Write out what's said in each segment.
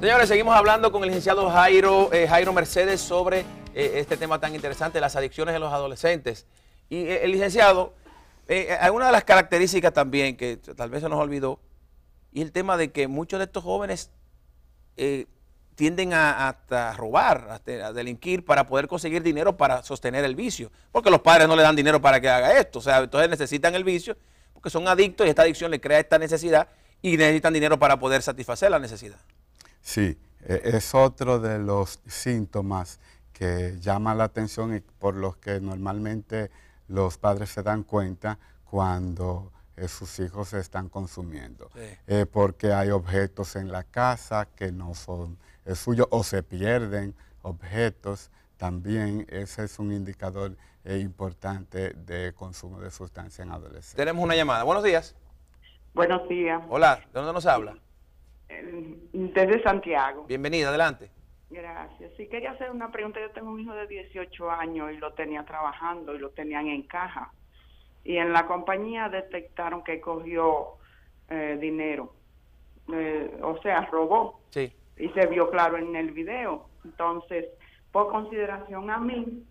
Señores, seguimos hablando con el licenciado Jairo, eh, Mercedes sobre eh, este tema tan interesante, las adicciones en los adolescentes. Y eh, el licenciado, alguna una de las características también que tal vez se nos olvidó, y el tema de que muchos de estos jóvenes tienden a, robar, a delinquir para poder conseguir dinero para sostener el vicio, porque los padres no le dan dinero para que haga esto, o sea, entonces necesitan el vicio porque son adictos y esta adicción le crea esta necesidad y necesitan dinero para poder satisfacer la necesidad. Sí, e, es otro de los síntomas que llama la atención y por los que normalmente los padres se dan cuenta cuando eh, sus hijos se están consumiendo. Eh, porque hay objetos en la casa que no son eh, suyos o se pierden objetos. También ese es un indicador importante de consumo de sustancias en adolescentes. Tenemos una llamada. Buenos días. Buenos días. Hola, ¿de dónde nos habla? Desde Santiago. Bienvenida, adelante. Gracias. Sí, quería hacer una pregunta. Yo tengo un hijo de 18 años y lo tenía trabajando y lo tenían en caja. Y en la compañía detectaron que cogió eh, dinero. Eh, o sea, robó. Sí. Y se vio claro en el video. Entonces, por consideración a mí,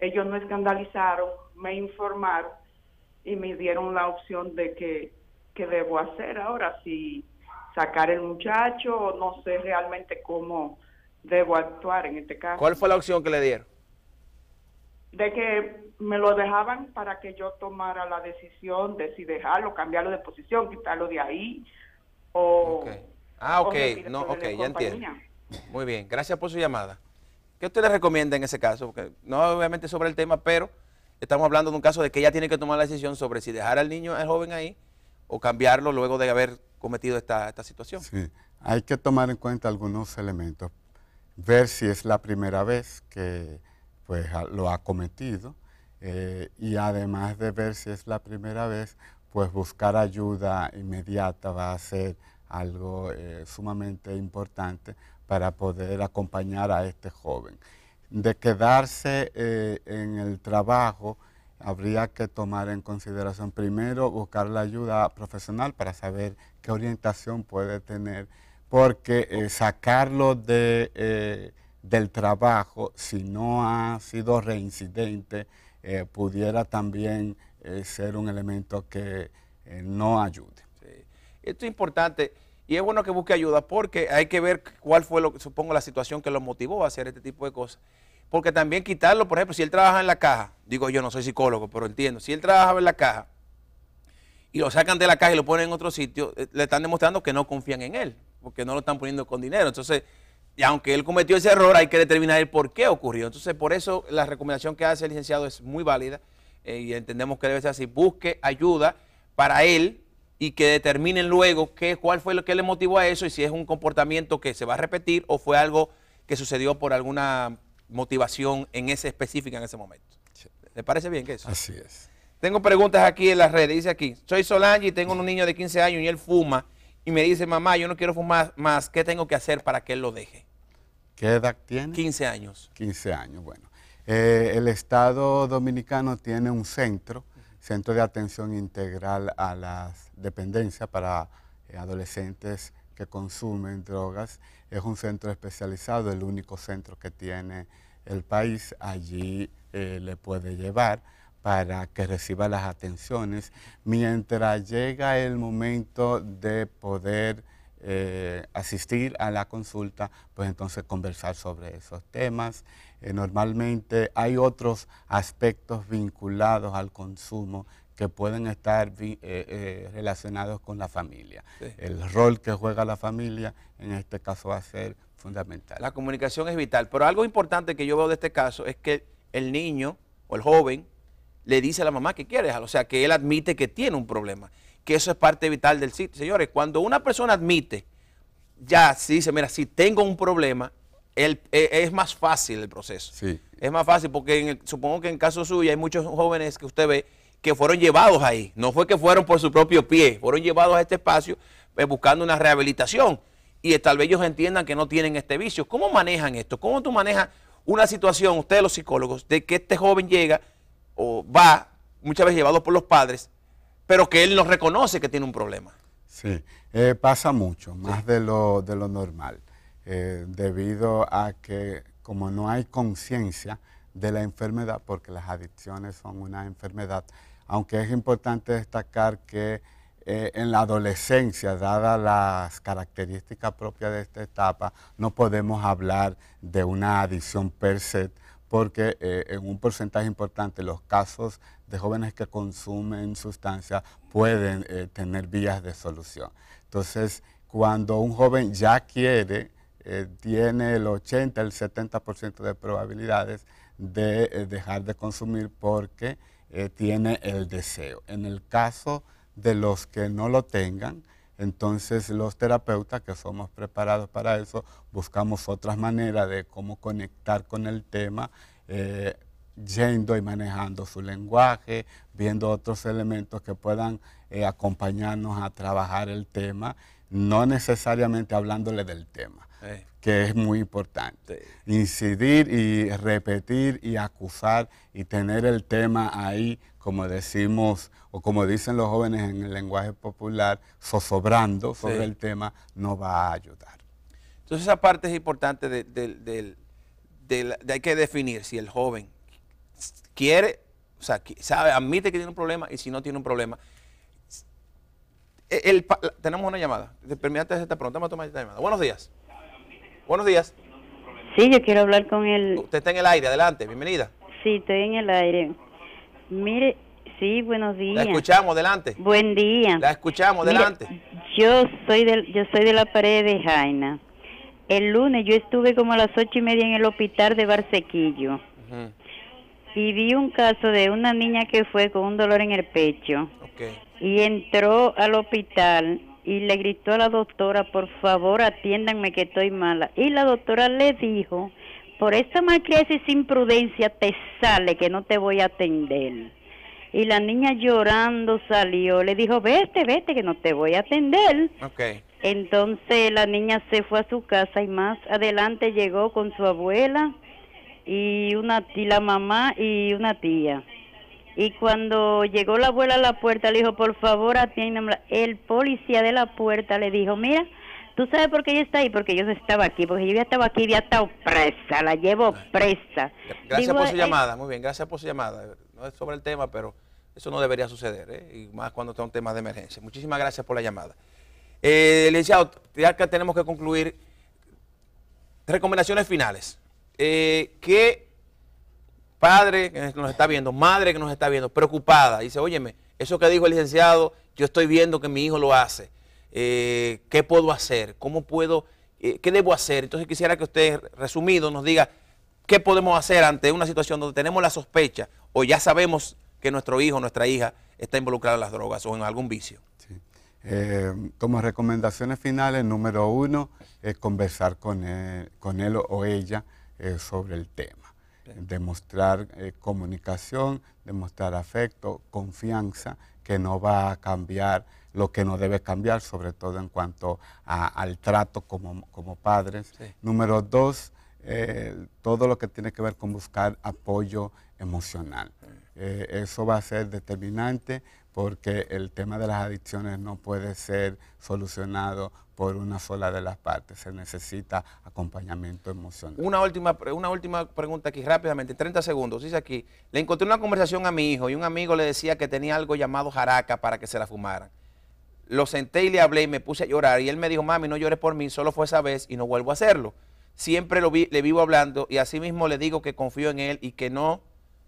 ellos no escandalizaron, me informaron y me dieron la opción de que, que debo hacer ahora si sacar el muchacho, no sé realmente cómo debo actuar en este caso. ¿Cuál fue la opción que le dieron? De que me lo dejaban para que yo tomara la decisión de si dejarlo, cambiarlo de posición, quitarlo de ahí o... Ah, ok, no, ya entiendo. Muy bien, gracias por su llamada. ¿Qué usted le recomienda en ese caso? Porque no obviamente sobre el tema, pero estamos hablando de un caso de que ella tiene que tomar la decisión sobre si dejar al niño, al joven ahí, o cambiarlo luego de haber cometido esta, situación. Sí, hay que tomar en cuenta algunos elementos. Ver si es la primera vez que pues, lo ha cometido eh, y además de ver si es la primera vez, pues buscar ayuda inmediata va a ser algo eh, sumamente importante para poder acompañar a este joven. De quedarse eh, en el trabajo, habría que tomar en consideración primero buscar la ayuda profesional para saber qué orientación puede tener, porque eh, sacarlo de, eh, del trabajo, si no ha sido reincidente, eh, pudiera también ser un elemento que no ayude. Esto es importante. Y es bueno que busque ayuda porque hay que ver cuál fue, lo, supongo, la situación que lo motivó a hacer este tipo de cosas porque también quitarlo, por ejemplo, si él trabaja en la caja, digo yo no soy psicólogo, pero entiendo, si él trabaja en la caja y lo sacan de la caja y lo ponen en otro sitio, eh, le están demostrando que no confían en él, porque no lo están poniendo con dinero. Entonces, y aunque él cometió ese error, hay que determinar el por qué ocurrió. Entonces, por eso la recomendación que hace el licenciado es muy válida eh, y entendemos que debe ser así. Busque ayuda para él y que determinen luego qué, cuál fue lo que le motivó a eso y si es un comportamiento que se va a repetir o fue algo que sucedió por alguna motivación en ese específica en ese momento. ¿Le parece bien que eso? Así es. Tengo preguntas aquí en las redes. Dice aquí, soy Solange y tengo un niño de 15 años y él fuma y me dice, mamá, yo no quiero fumar más, ¿qué tengo que hacer para que él lo deje? ¿Qué edad tiene? 15 años. 15 años, bueno. Eh, el Estado Dominicano tiene un centro, Centro de Atención Integral a las Dependencias para eh, Adolescentes que consumen drogas. Es un centro especializado, el único centro que tiene el país. Allí eh, le puede llevar para que reciba las atenciones. Mientras llega el momento de poder eh, asistir a la consulta, pues entonces conversar sobre esos temas. Eh, normalmente hay otros aspectos vinculados al consumo que pueden estar eh, eh, relacionados con la familia. El rol que juega la familia en este caso va a ser fundamental. La comunicación es vital, pero algo importante que yo veo de este caso es que el niño o el joven le dice a la mamá que quiere dejarlo, o sea, que él admite que tiene un problema, que eso es parte vital del sitio. Señores, cuando una persona admite, ya si dice, mira, si tengo un problema, e, es más fácil el proceso. Sí. Es más fácil porque supongo que en el caso suyo hay muchos jóvenes que usted ve que fueron llevados ahí. No fue que fueron por su propio pie, fueron llevados a este espacio eh, buscando una rehabilitación. Y tal vez ellos entiendan que no tienen este vicio. ¿Cómo manejan esto? ¿Cómo tú manejas una situación, ustedes los psicólogos, de que este joven llega o va, muchas veces llevado por los padres, pero que él no reconoce que tiene un problema? Sí, eh, pasa mucho, más de, lo, de lo normal, eh, debido a que como no hay conciencia de la enfermedad, porque las adicciones son una enfermedad, aunque es importante destacar que eh, en la adolescencia, dadas las características propias de esta etapa, no podemos hablar de una adicción per se, porque eh, en un porcentaje importante los casos de jóvenes que consumen sustancias pueden eh, tener vías de solución. Entonces, cuando un joven ya quiere, tiene el 80, el 70% de probabilidades de dejar de consumir porque eh, tiene el deseo. En el caso de los que no lo tengan, entonces los terapeutas que somos preparados para eso, buscamos otras maneras de cómo conectar con el tema, eh, yendo y manejando su lenguaje, viendo otros elementos que puedan eh, acompañarnos a trabajar el tema, no necesariamente hablándole del tema que es muy importante. Incidir y repetir y acusar y tener el tema ahí, como decimos, o como dicen los jóvenes en el lenguaje popular, zozobrando sobre el tema, no va a ayudar. Entonces esa parte es importante de, hay que definir si el joven quiere, o sea, sabe, admite que tiene un problema y si no tiene un problema, e, tenemos una llamada. Permítame esta pregunta. Vamos a tomar esta llamada. Buenos días. Buenos días. Sí, yo quiero hablar con él, Usted está en el aire, adelante, bienvenida. Sí, estoy en el aire. Mire, sí, buenos días. La escuchamos, adelante. Buen día. La escuchamos, adelante. yo, soy del, yo soy de la pared de Jaina. El lunes yo estuve como a las ocho y media en el hospital de Barsequillo. Y vi un caso de una niña que fue con un dolor en el pecho. Y entró al hospital y le gritó a la doctora, por favor atiéndanme que estoy mala. Y la doctora le dijo, por esta malcrisis sin prudencia te sale que no te voy a atender. Y la niña llorando salió, le dijo, vete, vete, que no te voy a atender. Entonces la niña se fue a su casa y más adelante llegó con su abuela y, una, y la mamá y una tía. Y cuando llegó la abuela a la puerta, le dijo, por favor, ti El policía de la puerta le dijo, mira, ¿tú sabes por qué ella está ahí? Porque yo estaba aquí, porque yo ya estaba aquí, ya estado presa, la llevo presa. Gracias por su eh, llamada, muy bien, gracias por su llamada. No es sobre el tema, pero eso no debería suceder, ¿eh? y más cuando está un tema de emergencia. Muchísimas gracias por la llamada. Eh, licenciado, ya que tenemos que concluir, recomendaciones finales. Eh, ¿Qué padre que nos está viendo, madre que nos está viendo, preocupada. Dice, óyeme, eso que dijo el licenciado, yo estoy viendo que mi hijo lo hace. Eh, ¿Qué puedo hacer? ¿Cómo puedo? Eh, ¿Qué debo hacer? Entonces quisiera que usted, resumido, nos diga qué podemos hacer ante una situación donde tenemos la sospecha o ya sabemos que nuestro hijo nuestra hija está involucrada en las drogas o en algún vicio. Eh, como recomendaciones finales, número uno, es conversar con con él o ella sobre el tema demostrar eh, comunicación, demostrar afecto, confianza, que no va a cambiar lo que no debe cambiar, sobre todo en cuanto al trato como, padres. Número dos, eh, todo lo que tiene que ver con buscar apoyo emocional. Eh, eso va a ser determinante porque el tema de las adicciones no puede ser solucionado por una sola de las partes, se necesita acompañamiento emocional. Una última, una última pregunta aquí rápidamente, 30 segundos, dice aquí, le encontré una conversación a mi hijo y un amigo le decía que tenía algo llamado jaraca para que se la fumaran. Lo senté y le hablé y me puse a llorar y él me dijo, mami, no llores por mí, solo fue esa vez y no vuelvo a hacerlo. Siempre lo vi, le vivo hablando y así mismo le digo que confío en él y que no,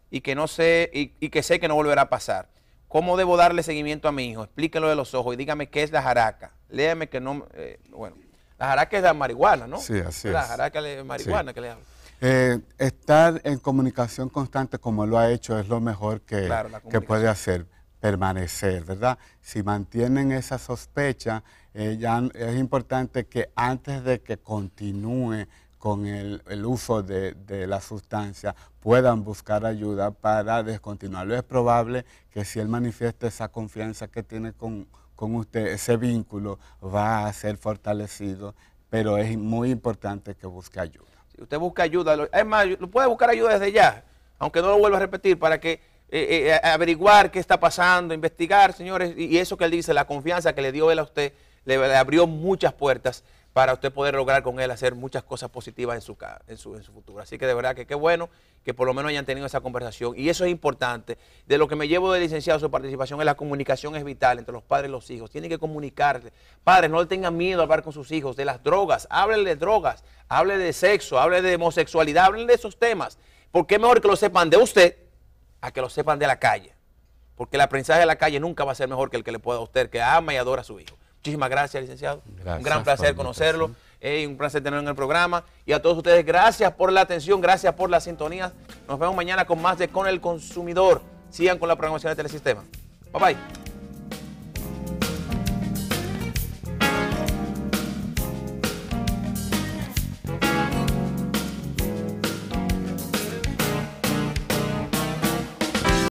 y que no sé, y que sé que no volverá a pasar. ¿Cómo debo darle seguimiento a mi hijo? Explíquelo de los ojos y dígame qué es la jaraca. Léame que no. Eh, bueno, la jaraca es la marihuana, ¿no? Sí, así es. La jaraca es marihuana que le hablo. Eh, estar en comunicación constante como lo ha hecho es lo mejor que, que puede hacer, permanecer, ¿verdad? Si mantienen esa sospecha, eh, es importante que antes de que continúe con el, uso de, la sustancia puedan buscar ayuda para descontinuarlo. Es probable que si él manifiesta esa confianza que tiene con, usted, ese vínculo va a ser fortalecido, pero es muy importante que busque ayuda. Si usted busca ayuda, es más, lo puede buscar ayuda desde ya, aunque no lo vuelva a repetir, para que eh, eh, eh, averiguar qué está pasando, investigar, señores, y, eso que él dice, la confianza que le dio él a usted, le abrió muchas puertas para usted poder lograr con él hacer muchas cosas positivas en su, en su, en su futuro. Así que de verdad que qué bueno que por lo menos hayan tenido esa conversación. Y eso es importante. De lo que me llevo de licenciado, su participación en la comunicación es vital entre los padres y los hijos. Tienen que comunicarse. Padres, no le tengan miedo a hablar con sus hijos de las drogas. Háblenle de drogas, hable de sexo, hable de homosexualidad, háblenle de esos temas. Porque es mejor que lo sepan de usted a que lo sepan de la calle. Porque el aprendizaje de la calle nunca va a ser mejor que el que le pueda a usted, que ama y adora a su hijo. Muchísimas gracias, licenciado. un gran placer conocerlo. y un placer tenerlo en el programa. Y a todos ustedes, gracias por la atención, gracias por la sintonía. Nos vemos mañana con más de Con el Consumidor. Sigan con la programación de Telesistema. Bye bye.